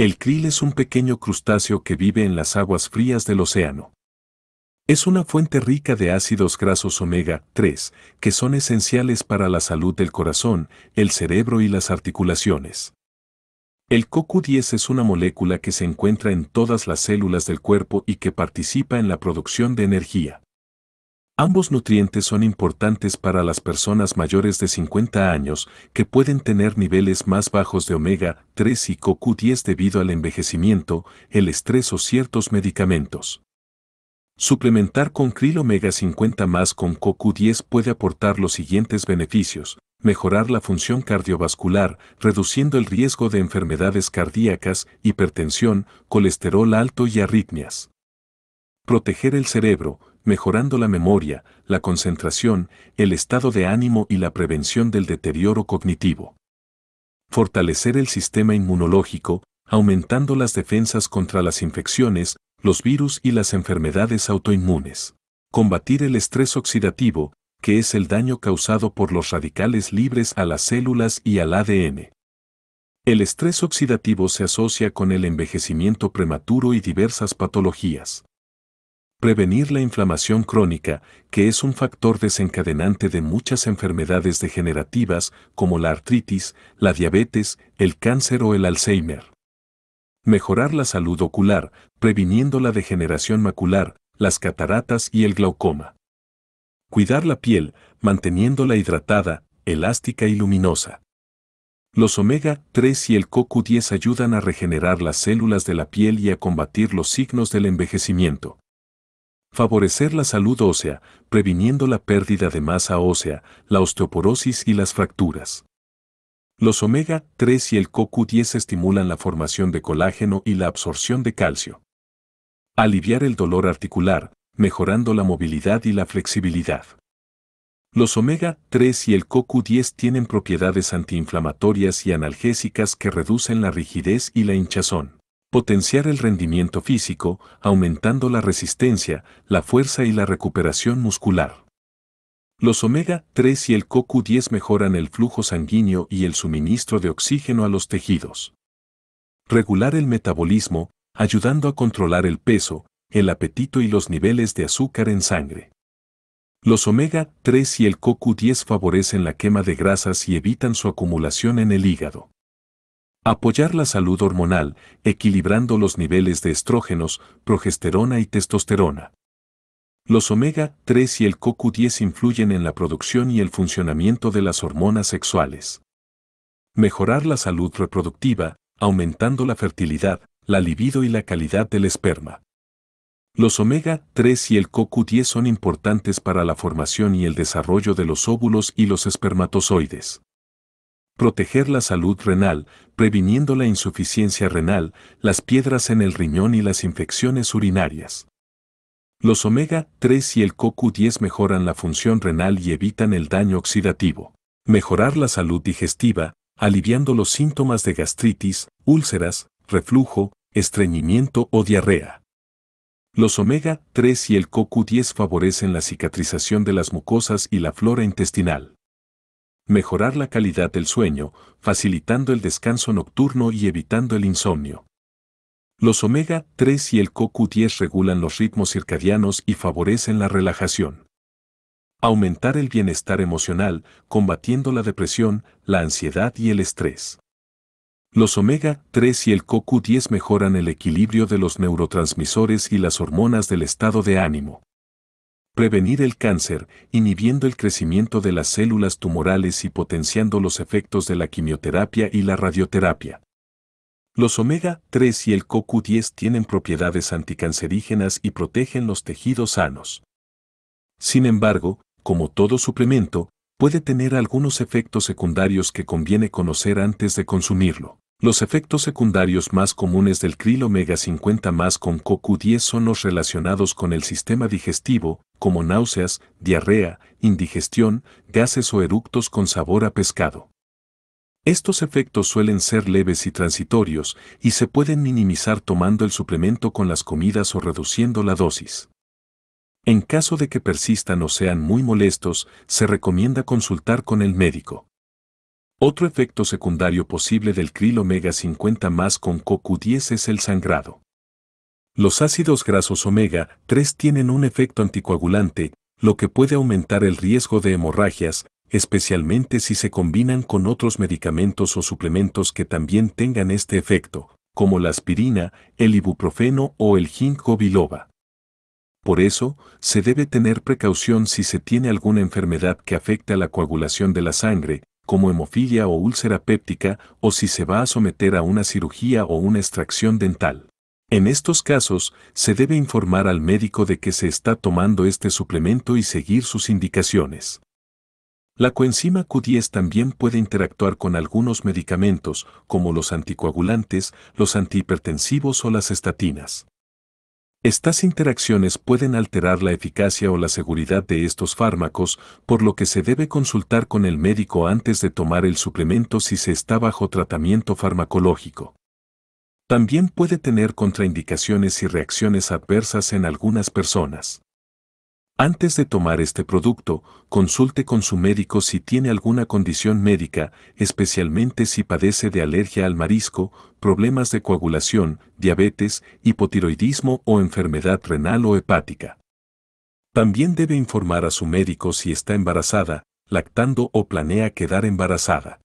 El krill es un pequeño crustáceo que vive en las aguas frías del océano. Es una fuente rica de ácidos grasos omega 3, que son esenciales para la salud del corazón, el cerebro y las articulaciones. El CoQ10 es una molécula que se encuentra en todas las células del cuerpo y que participa en la producción de energía. Ambos nutrientes son importantes para las personas mayores de 50 años que pueden tener niveles más bajos de omega 3 y CoQ10 debido al envejecimiento, el estrés o ciertos medicamentos. Suplementar con krill omega 50 más con CoQ10 puede aportar los siguientes beneficios. Mejorar la función cardiovascular, reduciendo el riesgo de enfermedades cardíacas, hipertensión, colesterol alto y arritmias proteger el cerebro, mejorando la memoria, la concentración, el estado de ánimo y la prevención del deterioro cognitivo. Fortalecer el sistema inmunológico, aumentando las defensas contra las infecciones, los virus y las enfermedades autoinmunes. Combatir el estrés oxidativo, que es el daño causado por los radicales libres a las células y al ADN. El estrés oxidativo se asocia con el envejecimiento prematuro y diversas patologías. Prevenir la inflamación crónica, que es un factor desencadenante de muchas enfermedades degenerativas como la artritis, la diabetes, el cáncer o el Alzheimer. Mejorar la salud ocular, previniendo la degeneración macular, las cataratas y el glaucoma. Cuidar la piel, manteniéndola hidratada, elástica y luminosa. Los omega 3 y el CoQ10 ayudan a regenerar las células de la piel y a combatir los signos del envejecimiento favorecer la salud ósea, previniendo la pérdida de masa ósea, la osteoporosis y las fracturas. Los omega 3 y el CoQ10 estimulan la formación de colágeno y la absorción de calcio. Aliviar el dolor articular, mejorando la movilidad y la flexibilidad. Los omega 3 y el CoQ10 tienen propiedades antiinflamatorias y analgésicas que reducen la rigidez y la hinchazón. Potenciar el rendimiento físico, aumentando la resistencia, la fuerza y la recuperación muscular. Los omega 3 y el CoQ10 mejoran el flujo sanguíneo y el suministro de oxígeno a los tejidos. Regular el metabolismo, ayudando a controlar el peso, el apetito y los niveles de azúcar en sangre. Los omega 3 y el CoQ10 favorecen la quema de grasas y evitan su acumulación en el hígado. Apoyar la salud hormonal, equilibrando los niveles de estrógenos, progesterona y testosterona. Los omega 3 y el CoQ10 influyen en la producción y el funcionamiento de las hormonas sexuales. Mejorar la salud reproductiva, aumentando la fertilidad, la libido y la calidad del esperma. Los omega 3 y el CoQ10 son importantes para la formación y el desarrollo de los óvulos y los espermatozoides proteger la salud renal, previniendo la insuficiencia renal, las piedras en el riñón y las infecciones urinarias. Los omega 3 y el CoQ10 mejoran la función renal y evitan el daño oxidativo. Mejorar la salud digestiva, aliviando los síntomas de gastritis, úlceras, reflujo, estreñimiento o diarrea. Los omega 3 y el CoQ10 favorecen la cicatrización de las mucosas y la flora intestinal mejorar la calidad del sueño, facilitando el descanso nocturno y evitando el insomnio. Los omega 3 y el CoQ10 regulan los ritmos circadianos y favorecen la relajación. Aumentar el bienestar emocional, combatiendo la depresión, la ansiedad y el estrés. Los omega 3 y el CoQ10 mejoran el equilibrio de los neurotransmisores y las hormonas del estado de ánimo prevenir el cáncer, inhibiendo el crecimiento de las células tumorales y potenciando los efectos de la quimioterapia y la radioterapia. Los omega 3 y el CoQ10 tienen propiedades anticancerígenas y protegen los tejidos sanos. Sin embargo, como todo suplemento, puede tener algunos efectos secundarios que conviene conocer antes de consumirlo. Los efectos secundarios más comunes del krill omega 50 más con CoQ10 son los relacionados con el sistema digestivo, como náuseas, diarrea, indigestión, gases o eructos con sabor a pescado. Estos efectos suelen ser leves y transitorios y se pueden minimizar tomando el suplemento con las comidas o reduciendo la dosis. En caso de que persistan o sean muy molestos, se recomienda consultar con el médico. Otro efecto secundario posible del krill omega 50 más con CoQ10 es el sangrado. Los ácidos grasos omega 3 tienen un efecto anticoagulante, lo que puede aumentar el riesgo de hemorragias, especialmente si se combinan con otros medicamentos o suplementos que también tengan este efecto, como la aspirina, el ibuprofeno o el ginkgo biloba. Por eso, se debe tener precaución si se tiene alguna enfermedad que afecta la coagulación de la sangre, como hemofilia o úlcera péptica, o si se va a someter a una cirugía o una extracción dental. En estos casos, se debe informar al médico de que se está tomando este suplemento y seguir sus indicaciones. La coenzima Q10 también puede interactuar con algunos medicamentos, como los anticoagulantes, los antihipertensivos o las estatinas. Estas interacciones pueden alterar la eficacia o la seguridad de estos fármacos, por lo que se debe consultar con el médico antes de tomar el suplemento si se está bajo tratamiento farmacológico. También puede tener contraindicaciones y reacciones adversas en algunas personas. Antes de tomar este producto, consulte con su médico si tiene alguna condición médica, especialmente si padece de alergia al marisco, problemas de coagulación, diabetes, hipotiroidismo o enfermedad renal o hepática. También debe informar a su médico si está embarazada, lactando o planea quedar embarazada.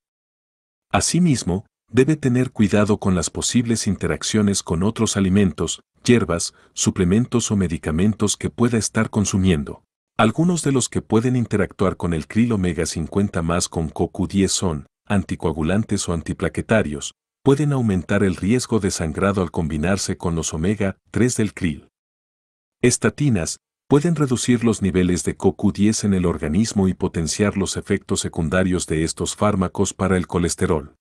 Asimismo, debe tener cuidado con las posibles interacciones con otros alimentos, hierbas, suplementos o medicamentos que pueda estar consumiendo. Algunos de los que pueden interactuar con el kril omega 50 más con CoQ10 son anticoagulantes o antiplaquetarios, pueden aumentar el riesgo de sangrado al combinarse con los omega 3 del kril. Estatinas pueden reducir los niveles de CoQ10 en el organismo y potenciar los efectos secundarios de estos fármacos para el colesterol.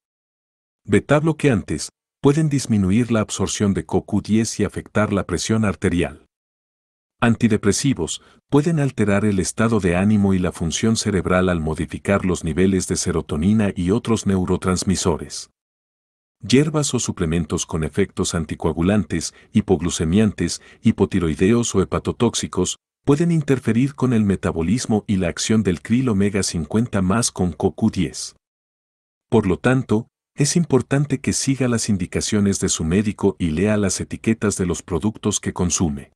Beta bloqueantes pueden disminuir la absorción de CoQ10 y afectar la presión arterial. Antidepresivos pueden alterar el estado de ánimo y la función cerebral al modificar los niveles de serotonina y otros neurotransmisores. Hierbas o suplementos con efectos anticoagulantes, hipoglucemiantes, hipotiroideos o hepatotóxicos pueden interferir con el metabolismo y la acción del krill omega 50 más con CoQ10. Por lo tanto, es importante que siga las indicaciones de su médico y lea las etiquetas de los productos que consume.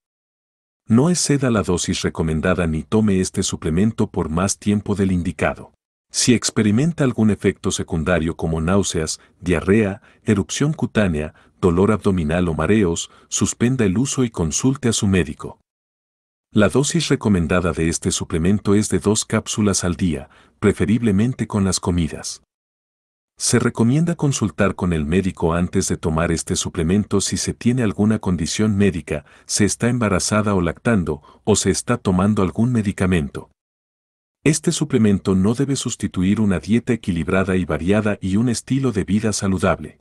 No exceda la dosis recomendada ni tome este suplemento por más tiempo del indicado. Si experimenta algún efecto secundario como náuseas, diarrea, erupción cutánea, dolor abdominal o mareos, suspenda el uso y consulte a su médico. La dosis recomendada de este suplemento es de dos cápsulas al día, preferiblemente con las comidas. Se recomienda consultar con el médico antes de tomar este suplemento si se tiene alguna condición médica, se está embarazada o lactando, o se está tomando algún medicamento. Este suplemento no debe sustituir una dieta equilibrada y variada y un estilo de vida saludable.